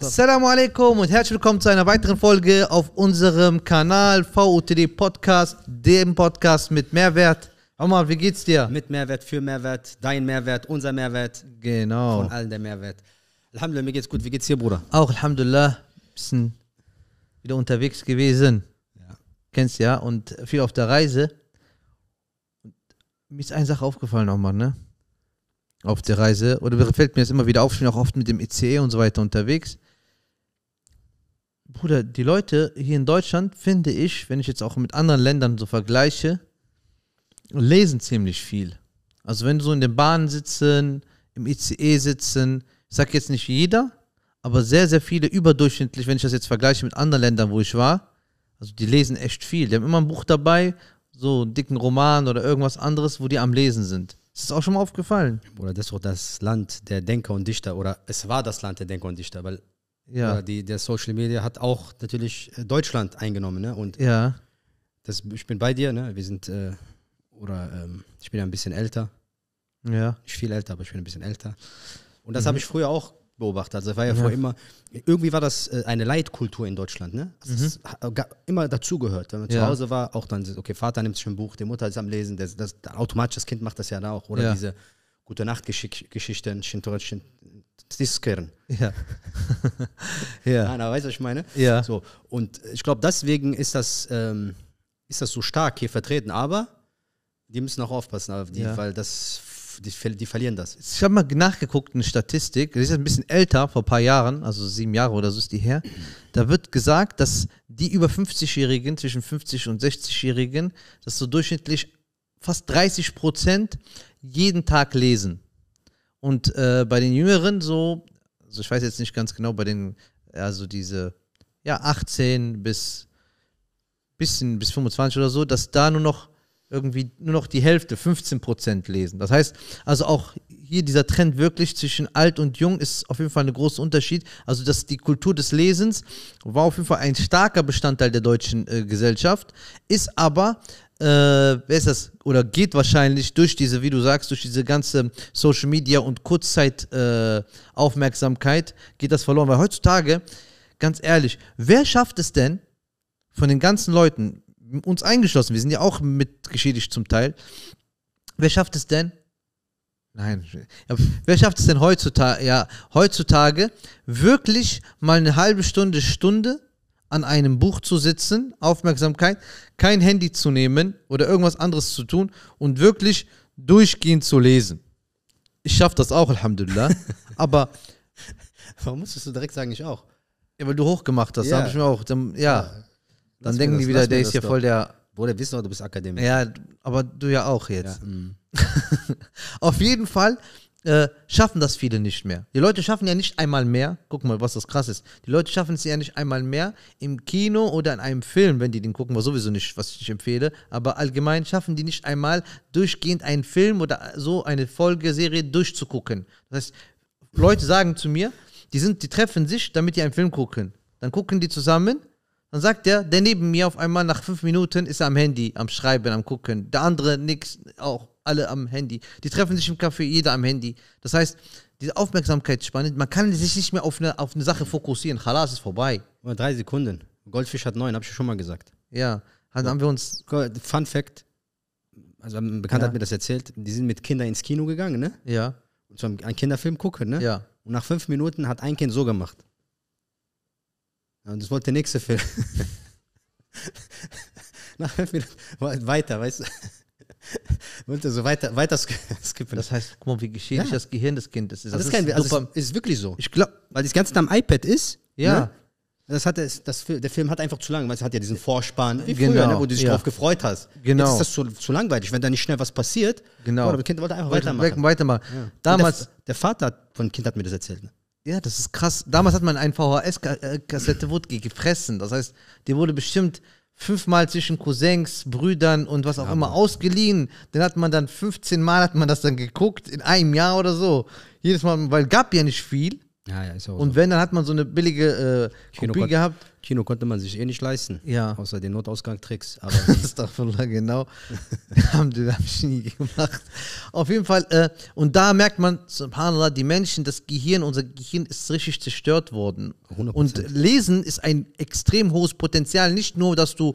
Assalamu alaikum und herzlich willkommen zu einer weiteren Folge auf unserem Kanal VUTD Podcast, dem Podcast mit Mehrwert. Omar, wie geht's dir? Mit Mehrwert, für Mehrwert, dein Mehrwert, unser Mehrwert. Genau. Von allen der Mehrwert. Alhamdulillah, mir geht's gut. Wie geht's dir, Bruder? Auch Alhamdulillah. Bisschen wieder unterwegs gewesen. Ja. Kennst ja. Und viel auf der Reise. Und mir ist eine Sache aufgefallen, Omar, ne? Auf der Reise. Oder fällt mir das immer wieder auf. Ich bin auch oft mit dem ECE e und so weiter unterwegs. Bruder, die Leute hier in Deutschland, finde ich, wenn ich jetzt auch mit anderen Ländern so vergleiche, lesen ziemlich viel. Also wenn du so in den Bahnen sitzen, im ICE sitzen, ich sage jetzt nicht jeder, aber sehr, sehr viele überdurchschnittlich, wenn ich das jetzt vergleiche mit anderen Ländern, wo ich war, also die lesen echt viel. Die haben immer ein Buch dabei, so einen dicken Roman oder irgendwas anderes, wo die am Lesen sind. Ist das auch schon mal aufgefallen? Oder das ist doch das Land der Denker und Dichter, oder es war das Land der Denker und Dichter, weil ja. die, der Social Media hat auch natürlich äh, Deutschland eingenommen. Ne? Und ja. das, ich bin bei dir, ne? wir sind, äh, oder ähm, ich bin ja ein bisschen älter. Ja. Nicht viel älter, aber ich bin ein bisschen älter. Und das mhm. habe ich früher auch beobachtet. Also, war ja, ja. vorher immer, irgendwie war das äh, eine Leitkultur in Deutschland, ne? Also mhm. immer dazugehört. Wenn man ja. zu Hause war, auch dann, okay, Vater nimmt sich ein Buch, die Mutter ist am Lesen, das, das, automatisch das Kind macht das ja dann auch. Oder ja. diese Gute-Nacht-Geschichten, Shintoran, diskutieren. Ja. ja. Nein, aber weißt du, was ich meine? Ja. So, und ich glaube, deswegen ist das, ähm, ist das so stark hier vertreten. Aber die müssen auch aufpassen auf die, ja. weil das die, die, verlieren das. Ich habe mal nachgeguckt, eine Statistik, die ist ein bisschen älter, vor ein paar Jahren, also sieben Jahre oder so ist die her. Da wird gesagt, dass die über 50-Jährigen, zwischen 50 und 60-Jährigen, dass so durchschnittlich fast 30 Prozent jeden Tag lesen. Und äh, bei den Jüngeren so, also ich weiß jetzt nicht ganz genau, bei den, also diese, ja, 18 bis, bisschen, bis 25 oder so, dass da nur noch irgendwie nur noch die Hälfte, 15 Prozent lesen. Das heißt, also auch hier dieser Trend wirklich zwischen alt und jung ist auf jeden Fall ein großer Unterschied. Also dass die Kultur des Lesens war auf jeden Fall ein starker Bestandteil der deutschen äh, Gesellschaft, ist aber äh, wer ist das? Oder geht wahrscheinlich durch diese, wie du sagst, durch diese ganze Social Media und Kurzzeitaufmerksamkeit, äh, geht das verloren. Weil heutzutage, ganz ehrlich, wer schafft es denn von den ganzen Leuten, uns eingeschlossen, wir sind ja auch mitgeschädigt zum Teil, wer schafft es denn, Nein. Wer schafft es denn heutzutage, ja, heutzutage wirklich mal eine halbe Stunde, Stunde an einem Buch zu sitzen, Aufmerksamkeit, kein Handy zu nehmen oder irgendwas anderes zu tun und wirklich durchgehend zu lesen? Ich schaffe das auch, Alhamdulillah. aber. Warum musstest du direkt sagen, ich auch? Ja, weil du hochgemacht hast. Ja. habe ich mir auch. Dann, ja. ja. Dann denken die wieder, der ist ja voll der Bruder, wissen wir, du bist Akademiker. Ja, aber du ja auch jetzt. Ja. Mm. Auf jeden Fall äh, schaffen das viele nicht mehr. Die Leute schaffen ja nicht einmal mehr. Guck mal, was das krass ist. Die Leute schaffen es ja nicht einmal mehr im Kino oder in einem Film, wenn die den gucken, was sowieso nicht, was ich nicht empfehle. Aber allgemein schaffen die nicht einmal durchgehend einen Film oder so eine Folgeserie durchzugucken. Das heißt, Leute sagen zu mir, die sind, die treffen sich, damit die einen Film gucken. Dann gucken die zusammen dann sagt er, der neben mir auf einmal nach fünf Minuten ist er am Handy, am Schreiben, am Gucken. Der andere nix, auch alle am Handy. Die treffen sich im Café, jeder am Handy. Das heißt, diese Aufmerksamkeit spannend. man kann sich nicht mehr auf eine, auf eine Sache fokussieren. Chalas ist vorbei. drei Sekunden. Goldfisch hat neun, habe ich schon mal gesagt. Ja, dann haben wir uns. Fun Fact: Also, ein Bekannter ja. hat mir das erzählt. Die sind mit Kindern ins Kino gegangen, ne? Ja. Und zwar einen Kinderfilm gucken, ne? Ja. Und nach fünf Minuten hat ein Kind so gemacht. Und das wollte der nächste Film. Nach fünf Minuten weiter, weißt du? Wollte so weiter, weiter skippen. Das heißt, guck mal, wie geschädigt ja. das Gehirn des Kindes ist. Das, das ist, kein, Witz. also ist, ist wirklich so. Ich glaube, weil das Ganze am iPad ist. Ja. Ne? Das hat das, das, der Film hat einfach zu lang, weil es hat ja diesen Vorspann, wie genau. früher, ne, wo du dich ja. drauf gefreut hast. Genau. Jetzt ist das zu, zu langweilig, wenn da nicht schnell was passiert. Genau. Oh, aber das Kind wollte einfach weitermachen. Weitermachen. Ja. Damals, der, der, Vater von Kind hat mir das erzählt. Ne? Ja, das ist krass. Damals hat man eine VHS-Kassette wurde gefressen. Das heißt, die wurde bestimmt fünfmal zwischen Cousins, Brüdern und was auch ja, immer ausgeliehen. Dann hat man dann 15 Mal hat man das dann geguckt in einem Jahr oder so. Jedes Mal, weil gab ja nicht viel. Ja, ja, ist auch Und so. wenn, dann hat man so eine billige äh, Kino Kopie kon- gehabt. Kino konnte man sich eh nicht leisten. Ja. Außer den Notausgang-Tricks. Aber Astaghfirullah, genau. haben die hab ich nie gemacht. Auf jeden Fall. Äh, und da merkt man, subhanallah, die Menschen, das Gehirn, unser Gehirn ist richtig zerstört worden. 100%. Und Lesen ist ein extrem hohes Potenzial. Nicht nur, dass du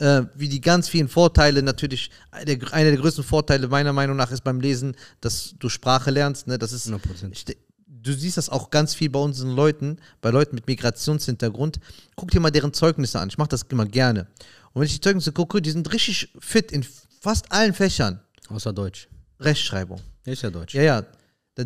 äh, wie die ganz vielen Vorteile natürlich, einer der größten Vorteile meiner Meinung nach ist beim Lesen, dass du Sprache lernst. Ne? Das ist, 100% du siehst das auch ganz viel bei unseren Leuten, bei Leuten mit Migrationshintergrund. Guck dir mal deren Zeugnisse an. Ich mache das immer gerne. Und wenn ich die Zeugnisse gucke, die sind richtig fit in fast allen Fächern. Außer Deutsch. Rechtschreibung. Ist ja Deutsch. Ja, ja.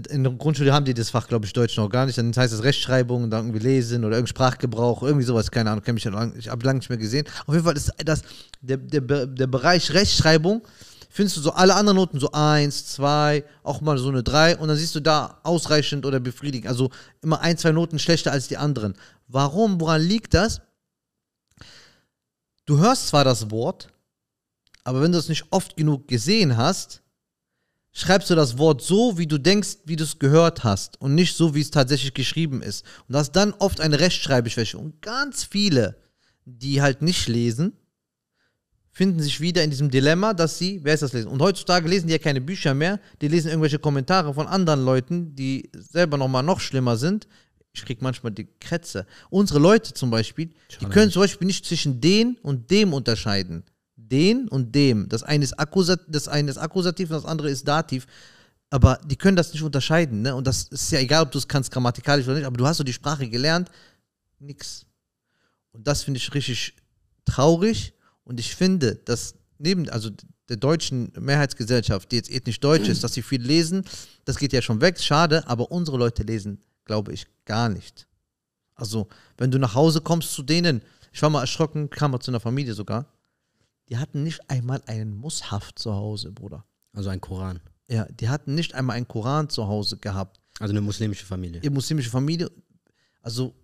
In der Grundschule haben die das Fach, glaube ich, Deutsch noch gar nicht. Dann heißt das Rechtschreibung, und dann irgendwie Lesen oder irgendein Sprachgebrauch, irgendwie sowas, keine Ahnung, kenn ich habe lange nicht mehr gesehen. Auf jeden Fall ist das, der, der, der Bereich Rechtschreibung findest du so alle anderen Noten, so eins, zwei, auch mal so eine drei und dann siehst du da ausreichend oder befriedigend. Also immer ein, zwei Noten schlechter als die anderen. Warum? Woran liegt das? Du hörst zwar das Wort, aber wenn du es nicht oft genug gesehen hast, schreibst du das Wort so, wie du denkst, wie du es gehört hast und nicht so, wie es tatsächlich geschrieben ist. Und hast dann oft eine Rechtschreibschwäche. Und ganz viele, die halt nicht lesen, finden sich wieder in diesem Dilemma, dass sie, wer ist das lesen? Und heutzutage lesen die ja keine Bücher mehr, die lesen irgendwelche Kommentare von anderen Leuten, die selber nochmal noch schlimmer sind. Ich krieg manchmal die Krätze. Unsere Leute zum Beispiel, die können zum Beispiel nicht zwischen den und dem unterscheiden. Den und dem. Das eine ist, Akkusat das eine ist Akkusativ und das andere ist Dativ. Aber die können das nicht unterscheiden. Ne? Und das ist ja egal, ob du es kannst grammatikalisch oder nicht, aber du hast so die Sprache gelernt. Nix. Und das finde ich richtig traurig und ich finde, dass neben, also der deutschen Mehrheitsgesellschaft, die jetzt ethnisch deutsch ist, dass sie viel lesen, das geht ja schon weg, schade, aber unsere Leute lesen, glaube ich, gar nicht. Also, wenn du nach Hause kommst zu denen, ich war mal erschrocken, kam mal zu einer Familie sogar, die hatten nicht einmal einen Mushaf zu Hause, Bruder. Also einen Koran. Ja, die hatten nicht einmal einen Koran zu Hause gehabt. Also eine muslimische Familie. Die muslimische Familie. Also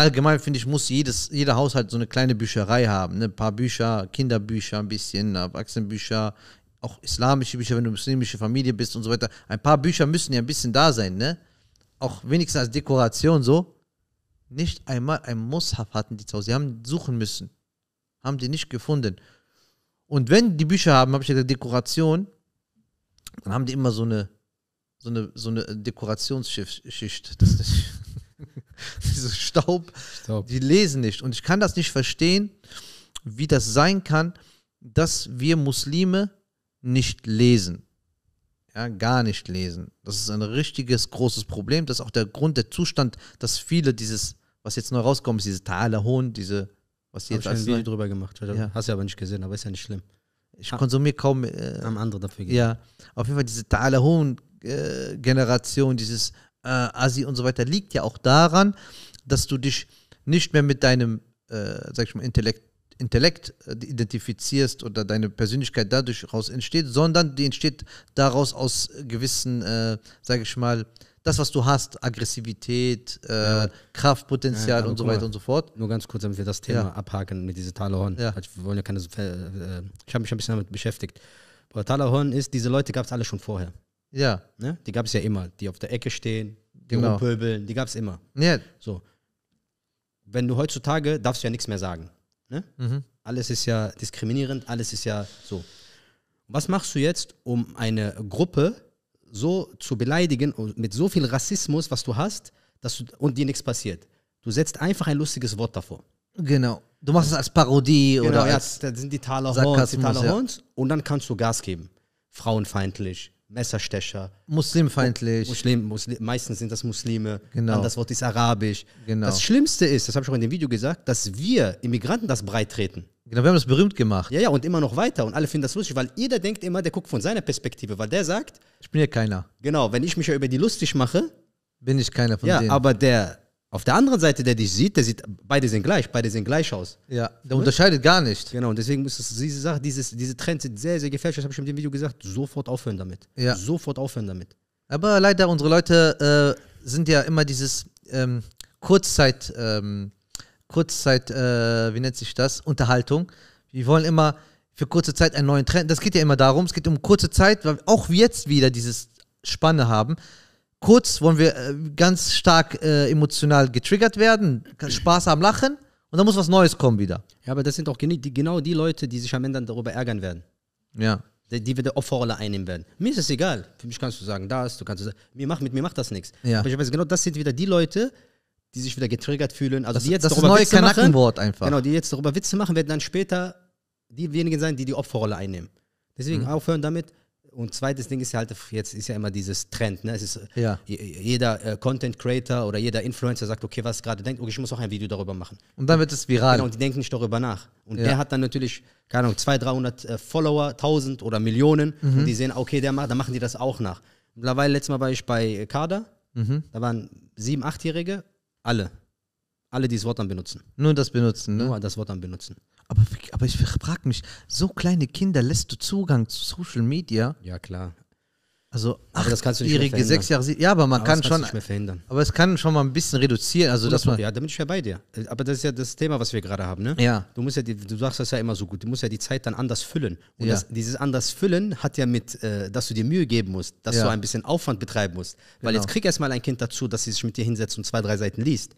allgemein finde ich, muss jedes, jeder Haushalt so eine kleine Bücherei haben. Ne? Ein paar Bücher, Kinderbücher, ein bisschen, ne? Erwachsenenbücher, auch islamische Bücher, wenn du muslimische Familie bist und so weiter. Ein paar Bücher müssen ja ein bisschen da sein, ne? Auch wenigstens als Dekoration so. Nicht einmal ein Mushaf hatten die zu Hause. Sie haben suchen müssen. Haben die nicht gefunden. Und wenn die Bücher haben, habe ich ja gesagt, Dekoration, dann haben die immer so eine, so eine, so eine Dekorationsschicht. Das ist Dieser Staub, Staub, die lesen nicht. Und ich kann das nicht verstehen, wie das sein kann, dass wir Muslime nicht lesen. Ja, gar nicht lesen. Das ist ein richtiges großes Problem. Das ist auch der Grund, der Zustand, dass viele dieses, was jetzt neu rauskommt, ist diese Talahon, diese, was die jetzt als Video drüber gemacht wird. Ja. Hast du aber nicht gesehen, aber ist ja nicht schlimm. Ich konsumiere kaum. Äh, haben andere dafür gegeben. Ja, auf jeden Fall diese Talahon-Generation, äh, dieses äh, Asi und so weiter liegt ja auch daran, dass du dich nicht mehr mit deinem, äh, sag ich mal, Intellekt, Intellekt äh, identifizierst oder deine Persönlichkeit dadurch raus entsteht, sondern die entsteht daraus aus gewissen, äh, sag ich mal, das, was du hast, Aggressivität, äh, ja. Kraftpotenzial ja, und so weiter mal, und so fort. Nur ganz kurz, damit wir das Thema ja. abhaken mit diesem Talerhorn. Ja. Also, wir ja keine, äh, ich habe mich ein bisschen damit beschäftigt. Talerhorn ist, diese Leute gab es alle schon vorher. Ja. Ne? Die gab es ja immer. Die auf der Ecke stehen, die genau. rumpöbeln, die gab es immer. Ja. So. Wenn du heutzutage darfst du ja nichts mehr sagen. Ne? Mhm. Alles ist ja diskriminierend, alles ist ja so. Was machst du jetzt, um eine Gruppe so zu beleidigen und mit so viel Rassismus, was du hast, dass du, und dir nichts passiert? Du setzt einfach ein lustiges Wort davor. Genau. Du machst es als Parodie genau, oder ja, als. Ja, sind die Taler die Taler Horns ja. und dann kannst du Gas geben. Frauenfeindlich, Messerstecher. Muslimfeindlich. Muslim, Muslim, meistens sind das Muslime. Genau. Dann das Wort ist arabisch. Genau. Das Schlimmste ist, das habe ich auch in dem Video gesagt, dass wir Immigranten das breit treten. Genau, wir haben das berühmt gemacht. Ja, ja, und immer noch weiter. Und alle finden das lustig, weil jeder denkt immer, der guckt von seiner Perspektive, weil der sagt. Ich bin ja keiner. Genau, wenn ich mich ja über die lustig mache. Bin ich keiner von ja, denen. Ja, aber der auf der anderen Seite, der dich sieht, der sieht, beide sind gleich, beide sehen gleich aus. Ja, der unterscheidet gar nicht. Genau, und deswegen ist es diese Sache, dieses, diese Trends sind sehr, sehr gefährlich. Das habe ich in dem Video gesagt. Sofort aufhören damit. Ja. Sofort aufhören damit. Aber leider, unsere Leute äh, sind ja immer dieses ähm, Kurzzeit, ähm, Kurzzeit, äh, wie nennt sich das? Unterhaltung. Wir wollen immer für kurze Zeit einen neuen Trend. Das geht ja immer darum, es geht um kurze Zeit, weil auch jetzt wieder dieses Spanne haben kurz wollen wir äh, ganz stark äh, emotional getriggert werden, Spaß am Lachen und dann muss was Neues kommen wieder. Ja, aber das sind auch die, genau die Leute, die sich am Ende dann darüber ärgern werden. Ja. Die, die wir der Opferrolle einnehmen werden. Mir ist es egal. Für mich kannst du sagen das, du kannst sagen, mir macht, mit mir macht das nichts. Ja. Aber ich weiß genau, das sind wieder die Leute, die sich wieder getriggert fühlen. Also das, die jetzt das darüber neue Witze Kanackenwort einfach. Genau, die jetzt darüber Witze machen, werden dann später diejenigen sein, die die Opferrolle einnehmen. Deswegen mhm. aufhören damit, und zweites Ding ist ja halt, jetzt ist ja immer dieses Trend. Ne? Es ist, ja. Jeder äh, Content Creator oder jeder Influencer sagt, okay, was gerade denkt, okay, ich muss auch ein Video darüber machen. Und dann wird es viral. Genau, und die denken nicht darüber nach. Und ja. der hat dann natürlich, keine Ahnung, 200, 300 äh, Follower, 1000 oder Millionen. Mhm. Und die sehen, okay, der macht, dann machen die das auch nach. Mittlerweile, letztes Mal war ich bei Kader, mhm. da waren sieben, achtjährige, alle. Alle, die das Wort dann benutzen. Nur das benutzen, ne? Nur das Wort dann benutzen. Aber, aber ich frage mich, so kleine Kinder lässt du Zugang zu Social Media? Ja, klar. Also das kannst du achtjährige, sechs Jahre, ja, aber man aber kann schon, Nicht mehr verhindern. aber es kann schon mal ein bisschen reduzieren, also dass man ja, damit ich ja bei dir. Aber das ist ja das Thema, was wir gerade haben, ne? Ja. Du musst ja, die, du sagst das ja immer so gut, du musst ja die Zeit dann anders füllen. Und ja. das, dieses anders füllen hat ja mit, äh, dass du dir Mühe geben musst, dass ja. du ein bisschen Aufwand betreiben musst, weil genau. jetzt krieg erstmal ein Kind dazu, dass sie sich mit dir hinsetzt und zwei drei Seiten liest.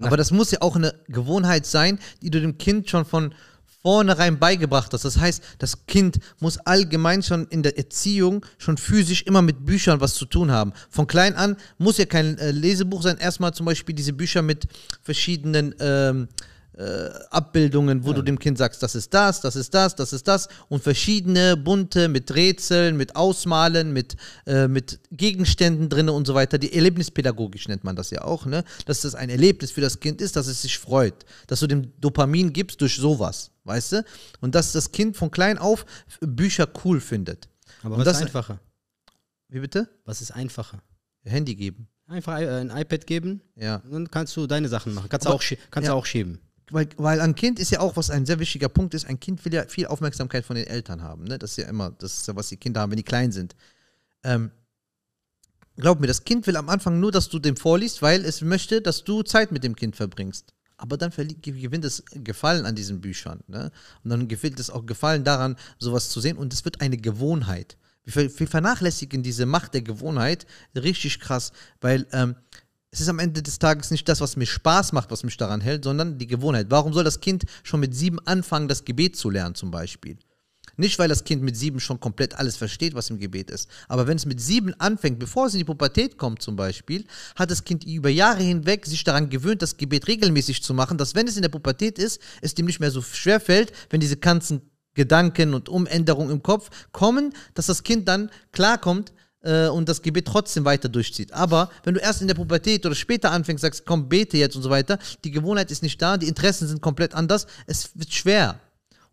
Aber das muss ja auch eine Gewohnheit sein, die du dem Kind schon von vornherein beigebracht hast. Das heißt, das Kind muss allgemein schon in der Erziehung schon physisch immer mit Büchern was zu tun haben. Von klein an muss ja kein äh, Lesebuch sein. Erstmal zum Beispiel diese Bücher mit verschiedenen ähm, äh, Abbildungen, wo ja. du dem Kind sagst, das ist das, das ist das, das ist das und verschiedene bunte mit Rätseln, mit Ausmalen, mit, äh, mit Gegenständen drin und so weiter. Die erlebnispädagogisch nennt man das ja auch, ne? dass das ein Erlebnis für das Kind ist, dass es sich freut, dass du dem Dopamin gibst durch sowas, weißt du? Und dass das Kind von klein auf Bücher cool findet. Aber und was das, ist einfacher? Wie bitte? Was ist einfacher? Handy geben. Einfach äh, ein iPad geben. Ja. Dann kannst du deine Sachen machen. Kannst, du auch, kannst ja. auch schieben weil, weil ein Kind ist ja auch, was ein sehr wichtiger Punkt ist, ein Kind will ja viel Aufmerksamkeit von den Eltern haben. Ne? Das ist ja immer, das ist ja, was die Kinder haben, wenn die klein sind. Ähm, glaub mir, das Kind will am Anfang nur, dass du dem vorliest, weil es möchte, dass du Zeit mit dem Kind verbringst. Aber dann gewinnt es Gefallen an diesen Büchern. Ne? Und dann gewinnt es auch Gefallen daran, sowas zu sehen. Und es wird eine Gewohnheit. Wir, vernachlässigen diese Macht der Gewohnheit richtig krass, weil ähm, es ist am Ende des Tages nicht das, was mir Spaß macht, was mich daran hält, sondern die Gewohnheit. Warum soll das Kind schon mit sieben anfangen, das Gebet zu lernen zum Beispiel? Nicht, weil das Kind mit sieben schon komplett alles versteht, was im Gebet ist. Aber wenn es mit sieben anfängt, bevor es in die Pubertät kommt zum Beispiel, hat das Kind über Jahre hinweg sich daran gewöhnt, das Gebet regelmäßig zu machen, dass wenn es in der Pubertät ist, es dem nicht mehr so schwer fällt, wenn diese ganzen Gedanken und Umänderungen im Kopf kommen, dass das Kind dann klarkommt, äh, und das Gebet trotzdem weiter durchzieht. Aber wenn du erst in der Pubertät oder später anfängst, sagst, komm, bete jetzt und so weiter, die Gewohnheit ist nicht da, die Interessen sind komplett anders, es wird schwer.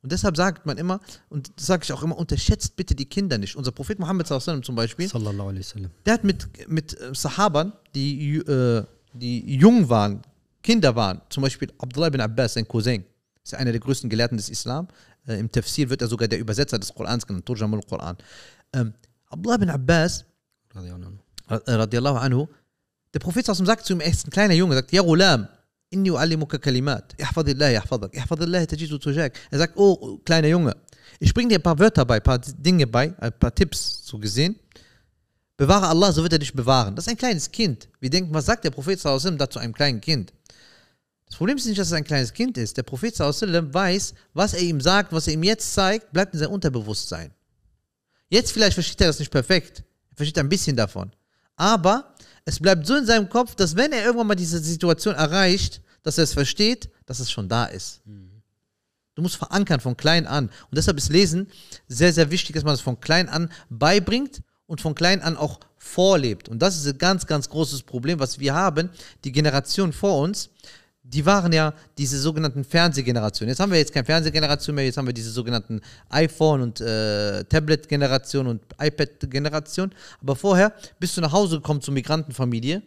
Und deshalb sagt man immer, und das sage ich auch immer, unterschätzt bitte die Kinder nicht. Unser Prophet Muhammad zum Beispiel, der hat mit, mit äh, Sahabern, die, äh, die jung waren, Kinder waren, zum Beispiel Abdullah ibn Abbas, sein Cousin, ist ja einer der größten Gelehrten des Islam. Äh, Im Tafsir wird er sogar der Übersetzer des Korans genannt, Turjamul Koran. Ähm, Abu Abdullah bin Abbas, رضي الله عنه, der Prophet sagt zu ihm, er ist ein kleiner Junge, sagt, ja Ghulam, inni uallimuka kalimat, ihfadillah, yahfadak, ihfadillah, tajidu tujak. Er sagt, oh, kleiner Junge, ich bringe dir ein paar Wörter bei, ein paar Dinge bei, ein paar Tipps, so gesehen. Bewahre Allah, so wird er dich bewahren. Das ist ein kleines Kind. Wir denken, was sagt der Prophet sallallahu dazu einem kleinen Kind? Das Problem ist nicht, dass es ein kleines Kind ist. Der Prophet sallallahu weiß, was er ihm sagt, was er ihm jetzt zeigt, bleibt in seinem Unterbewusstsein. Jetzt vielleicht versteht er das nicht perfekt. Er versteht ein bisschen davon. Aber es bleibt so in seinem Kopf, dass wenn er irgendwann mal diese Situation erreicht, dass er es versteht, dass es schon da ist. Du musst verankern von klein an. Und deshalb ist Lesen sehr, sehr wichtig, dass man es von klein an beibringt und von klein an auch vorlebt. Und das ist ein ganz, ganz großes Problem, was wir haben, die Generation vor uns, die waren ja diese sogenannten Fernsehgenerationen. Jetzt haben wir jetzt keine Fernsehgeneration mehr, jetzt haben wir diese sogenannten iPhone- und äh, Tablet-Generation und iPad-Generation. Aber vorher bist du nach Hause gekommen zur Migrantenfamilie,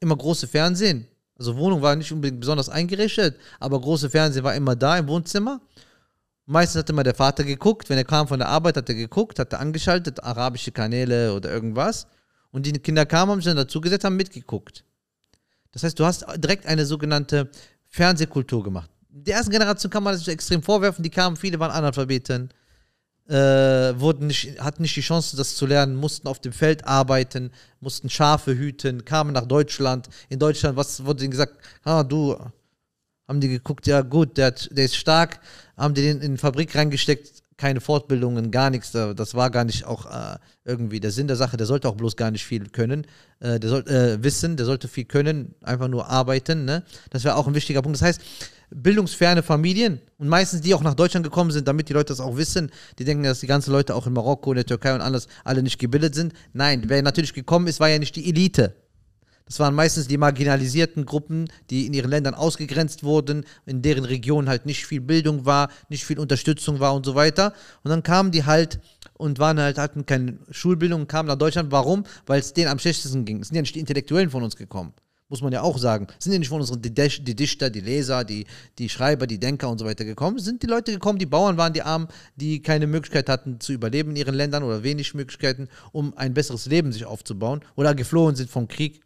immer große Fernsehen. Also Wohnung war nicht unbedingt besonders eingerichtet, aber große Fernsehen war immer da im Wohnzimmer. Meistens hatte immer der Vater geguckt, wenn er kam von der Arbeit, hat er geguckt, hat er angeschaltet, arabische Kanäle oder irgendwas. Und die Kinder kamen, haben sich dann dazugesetzt, haben mitgeguckt. Das heißt, du hast direkt eine sogenannte Fernsehkultur gemacht. Der ersten Generation kann man das extrem vorwerfen, die kamen, viele waren Analphabeten, äh, wurden nicht, hatten nicht die Chance, das zu lernen, mussten auf dem Feld arbeiten, mussten Schafe hüten, kamen nach Deutschland. In Deutschland, was wurde ihnen gesagt? Ah, du, haben die geguckt, ja gut, der, der ist stark, haben die den in die Fabrik reingesteckt, keine Fortbildungen, gar nichts. Das war gar nicht auch äh, irgendwie der Sinn der Sache. Der sollte auch bloß gar nicht viel können. Äh, der sollte äh, wissen, der sollte viel können, einfach nur arbeiten. Ne? Das wäre auch ein wichtiger Punkt. Das heißt, bildungsferne Familien und meistens die auch nach Deutschland gekommen sind, damit die Leute das auch wissen. Die denken, dass die ganzen Leute auch in Marokko, in der Türkei und anders alle nicht gebildet sind. Nein, wer natürlich gekommen ist, war ja nicht die Elite. Das waren meistens die marginalisierten Gruppen, die in ihren Ländern ausgegrenzt wurden, in deren Region halt nicht viel Bildung war, nicht viel Unterstützung war und so weiter. Und dann kamen die halt und waren halt, hatten keine Schulbildung und kamen nach Deutschland. Warum? Weil es denen am schlechtesten ging. Es sind ja nicht die Intellektuellen von uns gekommen. Muss man ja auch sagen. Es sind ja nicht von unseren die Dichter, die Leser, die, die Schreiber, die Denker und so weiter gekommen. Es sind die Leute gekommen, die Bauern waren, die Armen, die keine Möglichkeit hatten zu überleben in ihren Ländern oder wenig Möglichkeiten, um ein besseres Leben sich aufzubauen oder geflohen sind vom Krieg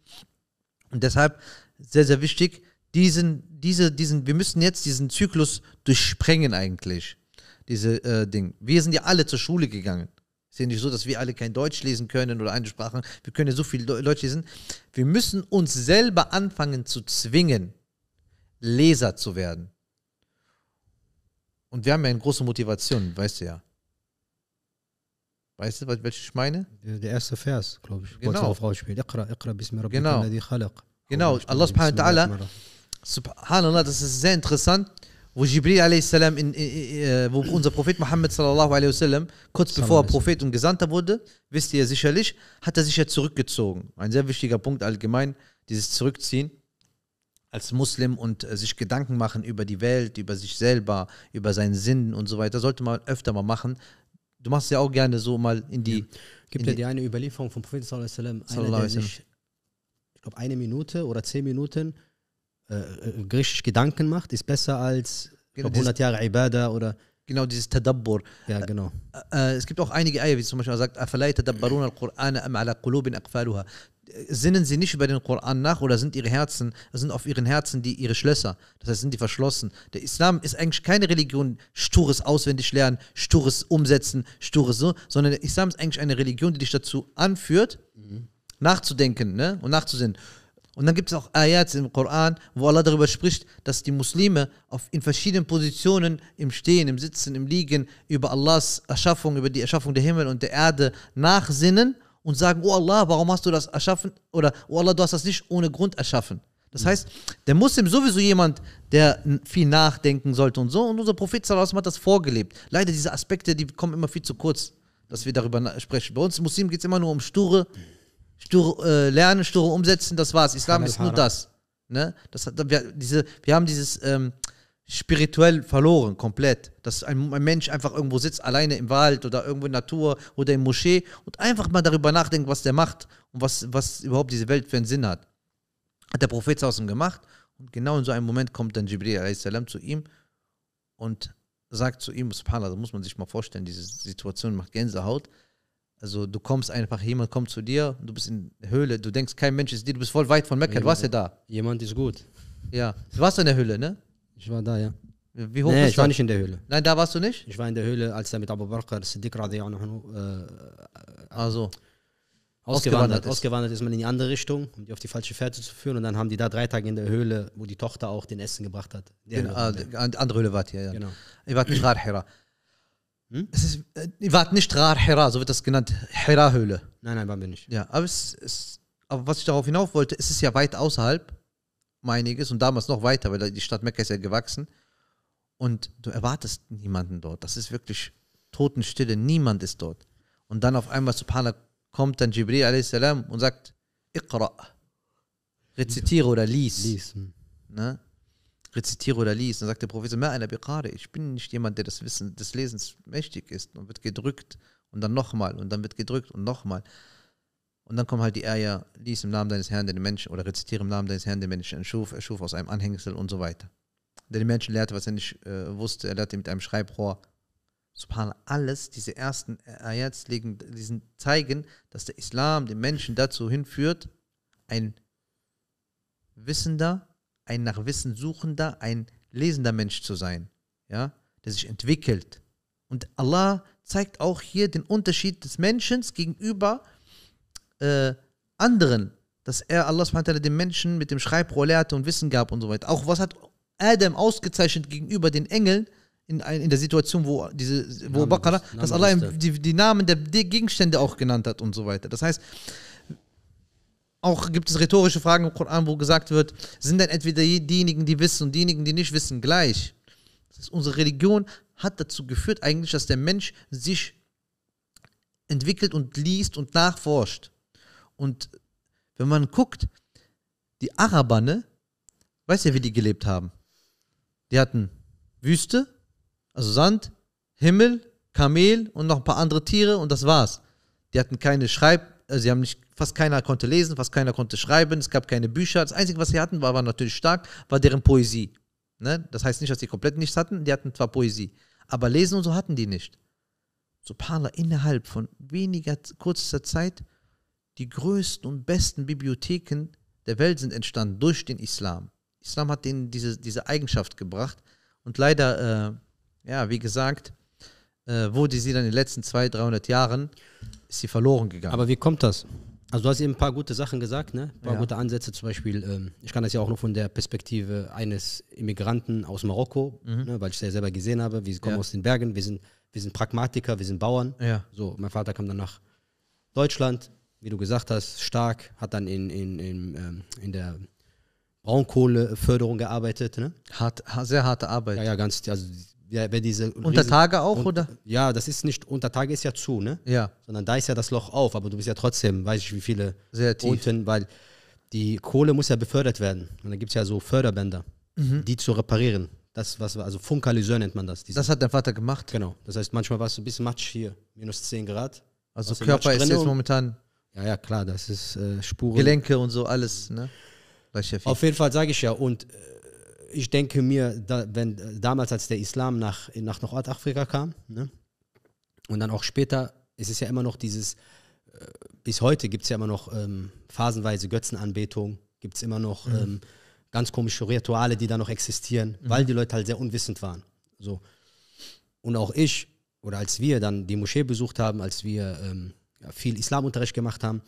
und deshalb sehr, sehr wichtig, diesen, diese, diesen, wir müssen jetzt diesen Zyklus durchsprengen eigentlich. Diese äh, Ding. Wir sind ja alle zur Schule gegangen. Ist ja nicht so, dass wir alle kein Deutsch lesen können oder eine Sprache. Wir können ja so viel Deutsch lesen. Wir müssen uns selber anfangen zu zwingen, Leser zu werden. Und wir haben ja eine große Motivation, weißt du ja. Weißt du, welches ich meine? Der erste Vers, glaube ich. Genau. Auf spielt. Iqra, Iqra, bismi genau. genau. Allah subhanahu wa ta'ala, subhanallah, das ist sehr interessant, wo Jibril a.s., in, in, äh, wo unser Prophet Muhammad sallallahu alaihi wasallam, kurz bevor er Prophet und Gesandter wurde, wisst ihr sicherlich, hat er sich ja zurückgezogen. Ein sehr wichtiger Punkt allgemein, dieses Zurückziehen als Muslim und äh, sich Gedanken machen über die Welt, über sich selber, über seinen Sinn und so weiter, sollte man öfter mal machen, du machst es ja auch gerne so mal in die. Ja. Gibt ja die, die, eine Überlieferung vom Prophet sallallahu alaihi wasallam, der sich, ich glaube, eine Minute oder zehn Minuten äh, äh griechisch Gedanken macht, ist besser als genau, glaub, 100 Jahre Ibadah oder genau dieses Tadabbur. Ja, genau. Äh, äh, es gibt auch einige Eier, wie zum Beispiel er sagt, "Afalai tadabbaruna al-Qur'ana am ala qulubin aqfaluha." sinnen sie nicht über den Koran nach oder sind ihre Herzen, sind auf ihren Herzen die ihre Schlösser. Das heißt, sind die verschlossen. Der Islam ist eigentlich keine Religion, stures auswendig lernen, stures umsetzen, stures so, sondern der Islam ist eigentlich eine Religion, die dich dazu anführt, mhm. nachzudenken ne? und nachzusehen. Und dann gibt es auch Ayats im Koran, wo Allah darüber spricht, dass die Muslime auf, in verschiedenen Positionen, im Stehen, im Sitzen, im Liegen, über Allahs Erschaffung, über die Erschaffung der Himmel und der Erde nachsinnen und sagen, oh Allah, warum hast du das erschaffen? Oder, oh Allah, du hast das nicht ohne Grund erschaffen. Das mhm. heißt, der Muslim sowieso jemand, der viel nachdenken sollte und so. Und unser Prophet Salasm hat das vorgelebt. Leider diese Aspekte, die kommen immer viel zu kurz, dass wir darüber sprechen. Bei uns Muslimen geht es immer nur um sture, sture äh, Lernen, sture Umsetzen, das war's. Islam ist nur das. Ne? das wir, diese, wir haben dieses ähm, spirituell verloren, komplett. Dass ein, ein, Mensch einfach irgendwo sitzt, alleine im Wald oder irgendwo in Natur oder in Moschee und einfach mal darüber nachdenkt, was der macht und was, was überhaupt diese Welt für einen Sinn hat. Hat der Prophet Sassam gemacht und genau in so einem Moment kommt dann Jibreel salam zu ihm und sagt zu ihm, subhanallah, da muss man sich mal vorstellen, diese Situation macht Gänsehaut. Also du kommst einfach, jemand kommt zu dir, du bist in der Höhle, du denkst, kein Mensch ist dir, du bist voll weit von Mekka, du warst ja da. Jemand ist gut. Ja, du warst in der Höhle, ne? Ich war da, ja. Wie hoch nee, ich war nicht in der Höhle. Nein, da warst du nicht? Ich war in der Höhle, als er mit Abu Bakr Siddiq anhu, äh, also. ausgewandert, ausgewandert, ist. ausgewandert ist man in die andere Richtung, um die auf die falsche Fährte zu führen. Und dann haben die da drei Tage in der Höhle, wo die Tochter auch den Essen gebracht hat. Die Höhle, ah, ja. andere Höhle wart ihr, ja. Genau. Ihr wart nicht Rar Hira. Hm? Es ist, äh, ihr wart nicht Rar Hira, so wird das genannt. Hira-Höhle. Nein, nein, waren wir nicht. Ja, aber, es, es, aber was ich darauf hinauf wollte, es ist ja weit außerhalb um einiges und damals noch weiter, weil die Stadt Mekka ist ja gewachsen. Und du erwartest niemanden dort. Das ist wirklich Totenstille, niemand ist dort. Und dann auf einmal, subhanallah, kommt dann Jibril a.s. und sagt, Iqra, rezitiere oder lies. lies. Hm. Ne? Rezitiere oder lies. Dann sagt der Prophet, Ma ana biqari. ich bin nicht jemand, der das Wissen des Lesens mächtig ist und wird gedrückt und dann nochmal und dann wird gedrückt und nochmal. Und dann kommen halt die Eier, lies im Namen deines Herrn, den Menschen, oder rezitiere im Namen deines Herrn, den Menschen entschuf, erschuf aus einem Anhängsel und so weiter. Der den Menschen lehrte, was er nicht äh, wusste, er lehrte mit einem Schreibrohr. Subhanallah, alles, diese ersten Ayats legen, diesen zeigen, dass der Islam den Menschen dazu hinführt, ein Wissender, ein nach Wissen suchender, ein lesender Mensch zu sein, ja, der sich entwickelt. Und Allah zeigt auch hier den Unterschied des Menschen gegenüber äh, anderen, dass er Allah subhanahu den Menschen mit dem Schreibrohr lehrte und Wissen gab und so weiter. Auch was hat Adam ausgezeichnet gegenüber den Engeln in, in der Situation, wo diese wo Name, Baqarah, Name dass Allah die, die, Namen der Gegenstände auch genannt hat und so weiter. Das heißt, auch gibt es rhetorische Fragen im Koran, wo gesagt wird, sind denn entweder diejenigen, die wissen und diejenigen, die nicht wissen, gleich? Das heißt, unsere Religion hat dazu geführt eigentlich, dass der Mensch sich entwickelt und liest und nachforscht. Und wenn man guckt, die Araber, ne? Weißt ja, wie die gelebt haben? Die hatten Wüste, also Sand, Himmel, Kamel und noch ein paar andere Tiere und das war's. Die hatten keine Schreib, also sie haben nicht, fast keiner konnte lesen, fast keiner konnte schreiben, es gab keine Bücher. Das Einzige, was sie hatten, war, war natürlich stark, war deren Poesie. Ne? Das heißt nicht, dass sie komplett nichts hatten, die hatten zwar Poesie, aber Lesen und so hatten die nicht. Subhanallah, innerhalb von weniger kurzer Zeit die größten und besten Bibliotheken der Welt sind entstanden durch den Islam. Islam hat denen diese, diese Eigenschaft gebracht. Und leider, äh, ja, wie gesagt, äh, wurde sie dann in den letzten 200, 300 Jahren, ist sie verloren gegangen. Aber wie kommt das? Also du hast eben ein paar gute Sachen gesagt, ne? ein paar ja. gute Ansätze, zum Beispiel, ähm, ich kann das ja auch nur von der Perspektive eines Immigranten aus Marokko, mhm. ne, weil ich es ja selber gesehen habe, wir kommen ja. aus den Bergen, wir sind, wir sind Pragmatiker, wir sind Bauern. Ja. So, mein Vater kam dann nach Deutschland, wie du gesagt hast, stark, hat dann in, in, in, ähm, in der Braunkohleförderung gearbeitet. Ne? Hart, sehr harte Arbeit. Ja, ja, ganz, also ja, wenn diese unter Tage auch, und, oder? Ja, das ist nicht, unter Tage ist ja zu, ne? Ja. Sondern da ist ja das Loch auf, aber du bist ja trotzdem, weiß ich wie viele Sehr tief. unten, weil die Kohle muss ja befördert werden. Und da gibt es ja so Förderbänder, mhm. die zu reparieren. Das, was also Funkalyseur nennt man das. Das hat der Vater gemacht. Genau. Das heißt, manchmal war es ein bisschen Matsch hier, minus 10 Grad. Also Körper ist jetzt momentan ja, ja, klar, das ist äh, Spuren. Gelenke und so, alles, ne? Auf jeden Fall sage ich ja. Und äh, ich denke mir, da, wenn damals, als der Islam nach, nach Nordafrika kam, ne? und dann auch später, es ist ja immer noch dieses, äh, bis heute gibt es ja immer noch ähm, phasenweise Götzenanbetung, gibt es immer noch mhm. ähm, ganz komische Rituale, die da noch existieren, mhm. weil die Leute halt sehr unwissend waren. So. Und auch ich, oder als wir dann die Moschee besucht haben, als wir ähm, viel Islamunterricht gemacht haben,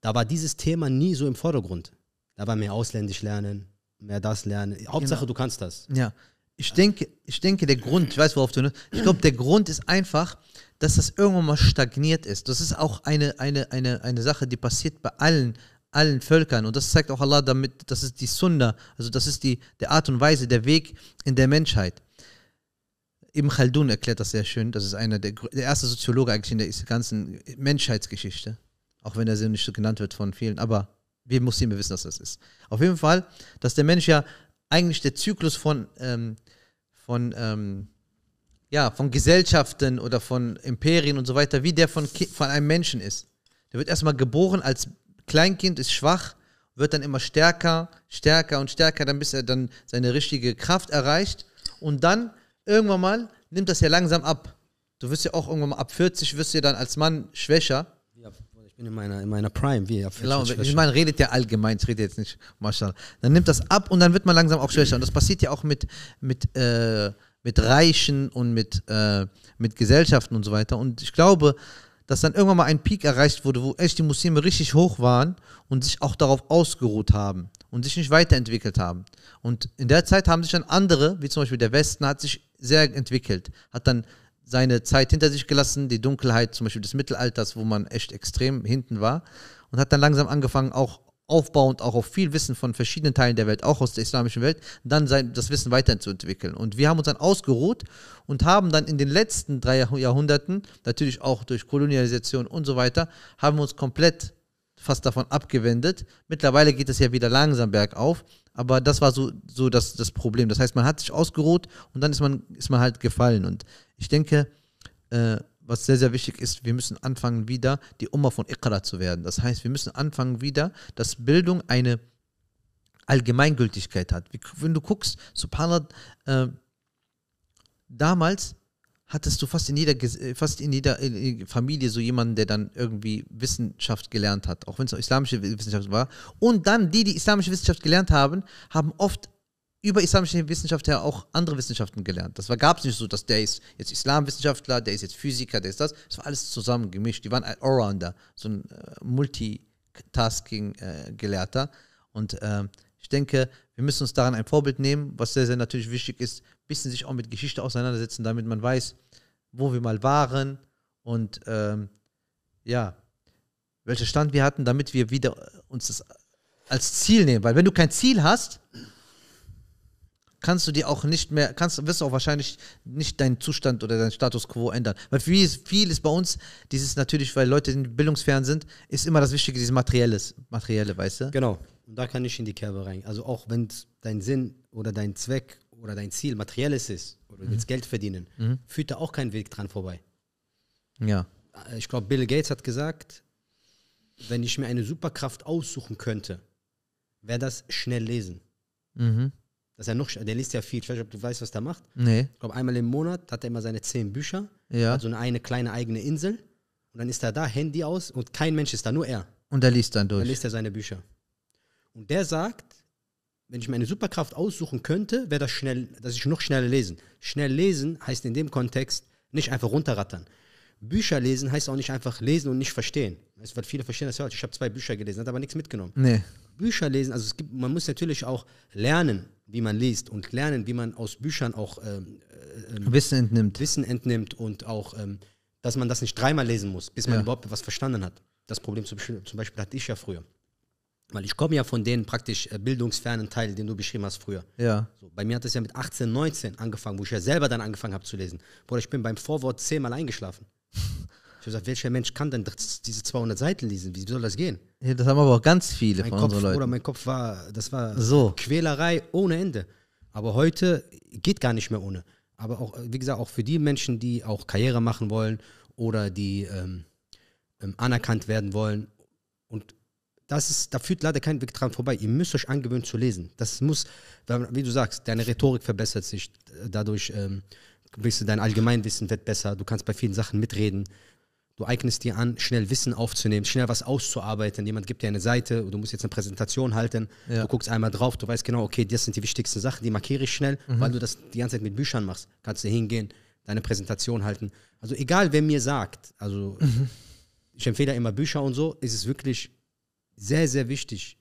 da war dieses Thema nie so im Vordergrund. Da war mehr Ausländisch lernen, mehr das lernen. Hauptsache, genau. du kannst das. Ja. Ich denke, ich denke, der Grund, ich weiß, worauf du, ne? ich glaube, der Grund ist einfach, dass das irgendwann mal stagniert ist. Das ist auch eine, eine, eine, eine Sache, die passiert bei allen, allen Völkern. Und das zeigt auch Allah damit, das ist die Sunna, also das ist die, der Art und Weise, der Weg in der Menschheit. Ibn Khaldun erklärt das sehr schön. Das ist einer der, der erste Soziologe eigentlich in der ganzen Menschheitsgeschichte. Auch wenn er so nicht so genannt wird von vielen. Aber wir Muslime wissen, dass das ist. Auf jeden Fall, dass der Mensch ja eigentlich der Zyklus von, ähm, von, ähm, ja, von Gesellschaften oder von Imperien und so weiter, wie der von, von einem Menschen ist. Der wird erstmal geboren als Kleinkind, ist schwach, wird dann immer stärker, stärker und stärker, dann bis er dann seine richtige Kraft erreicht. Und dann irgendwann mal nimmt das ja langsam ab. Du wirst ja auch irgendwann mal ab 40 wirst du ja dann als Mann schwächer. Ja, ich bin in meiner, in meiner Prime, wie ab 40 Genau, schwächer. ich meine, redet ja allgemein, ich rede jetzt nicht, Marschall. Dann nimmt das ab und dann wird man langsam auch schwächer. Und das passiert ja auch mit, mit, äh, mit Reichen und mit, äh, mit Gesellschaften und so weiter. Und ich glaube, dass dann irgendwann mal ein Peak erreicht wurde, wo echt die Muslime richtig hoch waren und sich auch darauf ausgeruht haben und sich nicht weiterentwickelt haben. Und in der Zeit haben sich dann andere, wie zum Beispiel der Westen, hat sich sehr entwickelt, hat dann seine Zeit hinter sich gelassen, die Dunkelheit zum Beispiel des Mittelalters, wo man echt extrem hinten war und hat dann langsam angefangen, auch aufbauend auch auf viel Wissen von verschiedenen Teilen der Welt, auch aus der islamischen Welt, dann sein, das Wissen weiterzuentwickeln. Und wir haben uns dann ausgeruht und haben dann in den letzten drei Jahrhunderten, natürlich auch durch Kolonialisation und so weiter, haben wir uns komplett fast davon abgewendet. Mittlerweile geht es ja wieder langsam bergauf aber das war so, so das, das Problem. Das heißt, man hat sich ausgeruht und dann ist man, ist man halt gefallen. Und ich denke, äh, was sehr, sehr wichtig ist, wir müssen anfangen, wieder die Umma von Iqra zu werden. Das heißt, wir müssen anfangen, wieder, dass Bildung eine Allgemeingültigkeit hat. Wie, wenn du guckst, subhanallah, äh, damals hattest du fast in jeder, äh, fast in jeder Familie so jemanden, der dann irgendwie Wissenschaft gelernt hat, auch wenn es islamische Wissenschaft war. Und dann die, die islamische Wissenschaft gelernt haben, haben oft über islamische Wissenschaft her auch andere Wissenschaften gelernt. Das gab es nicht so, dass der ist jetzt Islamwissenschaftler, der ist jetzt Physiker, der ist das. Es war alles zusammen gemischt. Die waren ein Allrounder, so ein äh, Multitasking-Gelehrter. Äh, Und äh, ich denke, wir müssen uns daran ein Vorbild nehmen, was sehr, sehr natürlich wichtig ist bisschen sich auch mit Geschichte auseinandersetzen, damit man weiß, wo wir mal waren und ähm, ja, welchen Stand wir hatten, damit wir wieder uns das als Ziel nehmen. Weil wenn du kein Ziel hast, kannst du dir auch nicht mehr, kannst, wirst du auch wahrscheinlich nicht deinen Zustand oder deinen Status quo ändern. Weil viel, viel ist bei uns, dieses natürlich, weil Leute bildungsfern sind, ist immer das Wichtige, dieses Materielle, Materielle, weißt du? Genau. Und da kann ich in die Kerbe rein. Also auch wenn dein Sinn oder dein Zweck oder dein Ziel materielles ist oder du willst mhm. Geld verdienen, mhm. führt da auch kein Weg dran vorbei. Ja. Äh, ich glaube, Bill Gates hat gesagt, wenn ich mir eine Superkraft aussuchen könnte, wäre das schnell lesen. Mhm. Dass er noch, der liest ja viel. Ich weiß nicht, ob du weißt, was der macht. Nee. Ich glaube, einmal im Monat hat er immer seine zehn Bücher, ja. hat so eine, eine kleine eigene Insel und dann ist er da, Handy aus und kein Mensch ist da, nur er. Und er liest dann durch. Dann liest er seine Bücher. Und der sagt, wenn ich meine Superkraft aussuchen könnte, wäre das schnell, dass ich noch schneller lesen. Schnell lesen heißt in dem Kontext nicht einfach runterrattern. Bücher lesen heißt auch nicht einfach lesen und nicht verstehen. Weißt, weil viele verstehen das ja. Ich habe zwei Bücher gelesen, hat aber nichts mitgenommen. Nee. Bücher lesen, also es gibt, man muss natürlich auch lernen, wie man liest und lernen, wie man aus Büchern auch ähm, ähm, Wissen entnimmt. Wissen entnimmt und auch, ähm, dass man das nicht dreimal lesen muss, bis man ja. überhaupt was verstanden hat. Das Problem zum Beispiel, zum Beispiel hatte ich ja früher. Weil ich komme ja von den praktisch äh, bildungsfernen Teil, den du beschrieben hast früher. Ja. So, bei mir hat das ja mit 18, 19 angefangen, wo ich ja selber dann angefangen habe zu lesen. Bruder, ich bin beim Vorwort zehnmal eingeschlafen. ich habe gesagt, welcher Mensch kann denn diese 200 Seiten lesen? Wie soll das gehen? Ja, das haben aber auch ganz viele mein von Kopf, unseren Leuten. Oder mein Kopf war, das war so. Quälerei ohne Ende. Aber heute geht gar nicht mehr ohne. Aber auch, äh, wie gesagt, auch für die Menschen, die auch Karriere machen wollen oder die ähm, ähm anerkannt werden wollen und das ist, da führt leider kein Weg dran vorbei. Ihr müsst euch angewöhnen zu lesen. Das muss, wie du sagst, deine Rhetorik verbessert sich. Dadurch ähm, wirst du, dein Allgemeinwissen wird besser. Du kannst bei vielen Sachen mitreden. Du eignest dir an, schnell Wissen aufzunehmen, schnell was auszuarbeiten. Jemand gibt dir eine Seite, du musst jetzt eine Präsentation halten. Ja. Du guckst einmal drauf, du weißt genau, okay, das sind die wichtigsten Sachen, die markiere ich schnell, mhm. weil du das die ganze Zeit mit Büchern machst. Kannst du hingehen, deine Präsentation halten. Also egal, wer mir sagt, also mhm. ich empfehle immer Bücher und so, ist es wirklich sehr, sehr wichtig.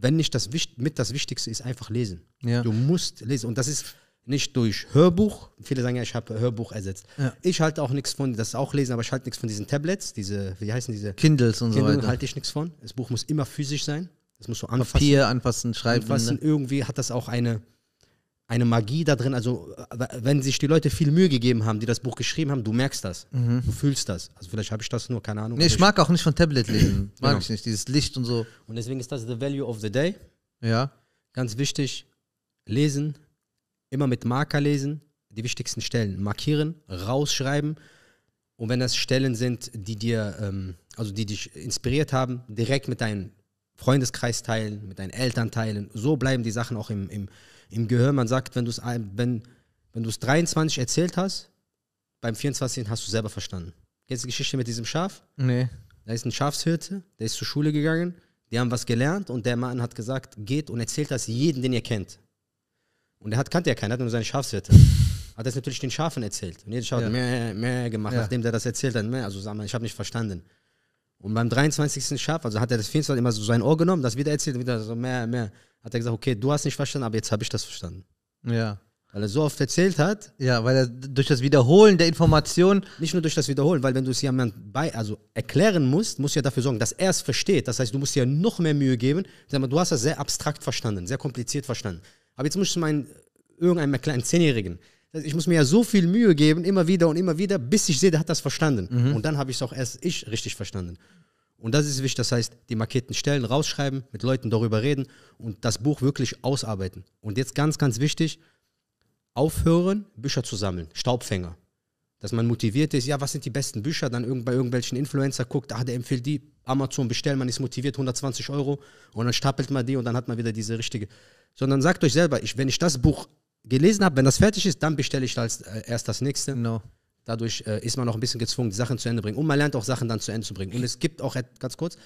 Wenn nicht das mit das Wichtigste ist, einfach lesen. Ja. Du musst lesen. Und das ist nicht durch Hörbuch. Viele sagen ja, ich habe Hörbuch ersetzt. Ja. Ich halte auch nichts von, das ist auch lesen, aber ich halte nichts von diesen Tablets, diese, wie heißen diese? Kindles und Kindle so weiter. halte ich nichts von. Das Buch muss immer physisch sein. Das muss so anfassen. Papier anfassen, schreiben. Anfassen. Ne? Irgendwie hat das auch eine, eine Magie da drin. Also, äh, wenn sich die Leute viel Mühe gegeben haben, die das Buch geschrieben haben, du merkst das. Mhm. Du fühlst das. Also, vielleicht habe ich das nur, keine Ahnung. Nee, ich mag auch nicht von Tablet lesen. mag genau. ich nicht. Dieses Licht und so. Und deswegen ist das the value of the day. Ja. Ganz wichtig: lesen, immer mit Marker lesen, die wichtigsten Stellen markieren, rausschreiben. Und wenn das Stellen sind, die dir, ähm, also die dich inspiriert haben, direkt mit deinen Freundeskreis teilen, mit deinen Eltern teilen. So bleiben die Sachen auch im, im, im Gehör. Man sagt, wenn du es wenn, wenn 23 erzählt hast, beim 24. hast du selber verstanden. Kennst du die Geschichte mit diesem Schaf? Nee. Da ist ein Schafshirte, der ist zur Schule gegangen, die haben was gelernt und der Mann hat gesagt, geht und erzählt das jeden, den ihr kennt. Und er hat, kannte ja keinen, hat nur seine Schafshirte. hat das natürlich den Schafen erzählt. Und jedes Schaf ja. hat mehr, mehr gemacht, ja. nachdem der das erzählt hat. Mehr, also sag mal, ich habe nicht verstanden. Und beim 23. Schaf, also hat er das 24 immer so sein Ohr genommen, das wieder erzählt, wieder so mehr, mehr. Hat er gesagt, okay, du hast nicht verstanden, aber jetzt habe ich das verstanden. Ja. Weil er so oft erzählt hat. Ja, weil er durch das Wiederholen der Information. Nicht nur durch das Wiederholen, weil wenn du es jemandem bei, also erklären musst, musst du ja dafür sorgen, dass er es versteht. Das heißt, du musst dir ja noch mehr Mühe geben. Du hast das sehr abstrakt verstanden, sehr kompliziert verstanden. Aber jetzt musst du meinen, irgendeinem erklären, einen Zehnjährigen, ich muss mir ja so viel Mühe geben, immer wieder und immer wieder, bis ich sehe, der hat das verstanden. Mhm. Und dann habe ich es auch erst ich richtig verstanden. Und das ist wichtig. Das heißt, die markierten Stellen rausschreiben, mit Leuten darüber reden und das Buch wirklich ausarbeiten. Und jetzt ganz, ganz wichtig, aufhören, Bücher zu sammeln. Staubfänger. Dass man motiviert ist, ja, was sind die besten Bücher? Dann irgend bei irgendwelchen Influencer guckt, ah, der empfiehlt die, Amazon bestellen, man ist motiviert, 120 Euro und dann stapelt man die und dann hat man wieder diese richtige. Sondern sagt euch selber, ich, wenn ich das Buch gelesen habe, wenn das fertig ist, dann bestelle ich als, äh, erst das nächste. Genau. Dadurch äh, ist man auch ein bisschen gezwungen, die Sachen zu Ende zu bringen. Und man lernt auch Sachen dann zu Ende zu bringen. Und es gibt auch, ganz kurz,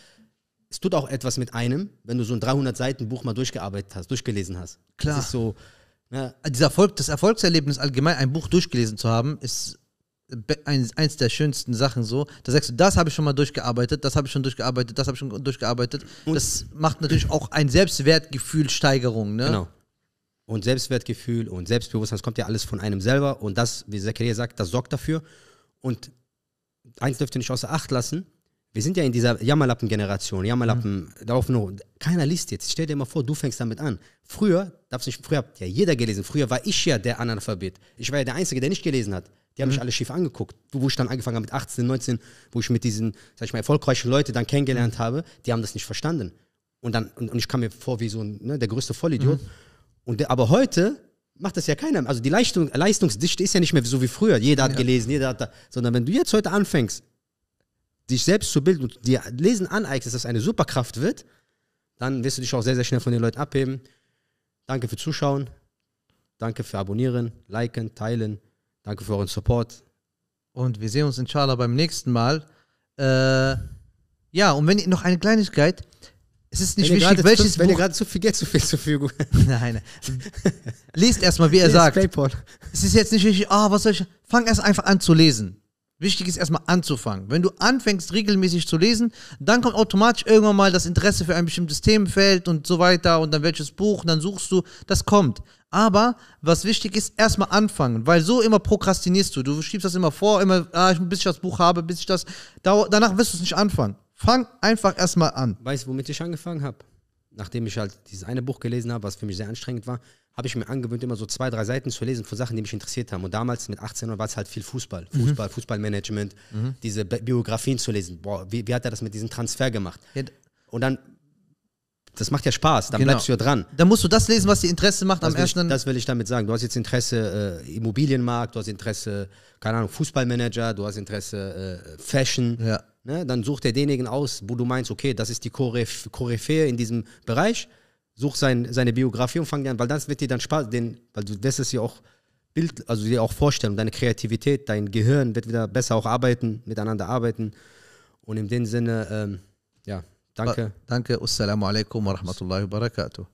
es tut auch etwas mit einem, wenn du so ein 300-Seiten-Buch mal durchgearbeitet hast, durchgelesen hast. Klar. Das ist so. Ja. Ne? Dieser Erfolg, das Erfolgserlebnis allgemein, ein Buch durchgelesen zu haben, ist äh, eins der schönsten Sachen so. Da sagst du, das habe ich schon mal durchgearbeitet, das habe ich schon durchgearbeitet, das habe ich schon durchgearbeitet. Und das macht natürlich auch ein Selbstwertgefühl Steigerung. Ne? Genau und Selbstwertgefühl und Selbstbewusstsein, das kommt ja alles von einem selber und das, wie Zakaria sagt, das sorgt dafür. Und eins dürft ihr nicht außer Acht lassen, wir sind ja in dieser Jammerlappen-Generation, Jammerlappen, mhm. darauf nur, keiner liest jetzt. Stell dir mal vor, du fängst damit an. Früher, darfst nicht, früher hat ja jeder gelesen, früher war ich ja der Analphabet. Ich war ja der Einzige, der nicht gelesen hat. Die haben mhm. mich alle schief angeguckt. Wo ich dann angefangen habe mit 18, 19, wo ich mit diesen, sag ich mal, erfolgreichen Leuten dann kennengelernt mhm. habe, die haben das nicht verstanden. Und dann, und, und, ich kam mir vor wie so ein, ne, der größte Vollidiot. Mhm. Und, aber heute macht das ja keiner. Also die Leistung, Leistungsdichte ist ja nicht mehr so wie früher. Jeder hat ja. gelesen, jeder hat da. Sondern wenn du jetzt heute anfängst, dich selbst zu bilden und dir Lesen aneignest, dass das eine Superkraft wird, dann wirst du dich auch sehr, sehr schnell von den Leuten abheben. Danke für Zuschauen. Danke für Abonnieren, Liken, Teilen. Danke für euren Support. Und wir sehen uns inshallah beim nächsten Mal. Äh, ja, und wenn ihr noch eine Kleinigkeit, es ist nicht wenn wichtig, welches zu, Wenn ihr gerade zu viel Geld zur Verfügung Nein. Lest erstmal, wie er sagt. Playporn. Es ist jetzt nicht wichtig, ah, oh, was soll ich. Fang erst einfach an zu lesen. Wichtig ist erstmal anzufangen. Wenn du anfängst, regelmäßig zu lesen, dann kommt automatisch irgendwann mal das Interesse für ein bestimmtes Themenfeld und so weiter und dann welches Buch und dann suchst du. Das kommt. Aber was wichtig ist, erstmal anfangen, weil so immer prokrastinierst du. Du schiebst das immer vor, immer, ah, bis ich das Buch habe, bis ich das. Danach wirst du es nicht anfangen. Fang einfach erstmal an. Weißt du, womit ich angefangen habe? Nachdem ich halt dieses eine Buch gelesen habe, was für mich sehr anstrengend war, habe ich mir angewöhnt, immer so zwei, drei Seiten zu lesen von Sachen, die mich interessiert haben. Und damals mit 18 war es halt viel Fußball, mhm. Fußball, mhm. Fußballmanagement, mhm. diese Biografien zu lesen. Boah, wie, wie, hat er das mit diesem Transfer gemacht? Und dann das macht ja Spaß, dann genau. bleibst du ja dran. Dann musst du das lesen, was dir Interesse macht das am ersten. Ich, das will ich damit sagen. Du hast jetzt Interesse äh, Immobilienmarkt, du hast Interesse, keine Ahnung, Fußballmanager, du hast Interesse äh, Fashion. Ja. Ne? Dann such dir denjenigen aus, wo du meinst, okay, das ist die Koryphäe in diesem Bereich. Such sein, seine Biografie und fang an, weil das wird dir dann Spaß, den, weil du das es ja auch Bild, also dir auch vorstellen, deine Kreativität, dein Gehirn wird wieder besser auch arbeiten, miteinander arbeiten. Und in dem Sinne, ähm, Danke. Danke. Assalamu alaikum wa rahmatullahi wa barakatuh.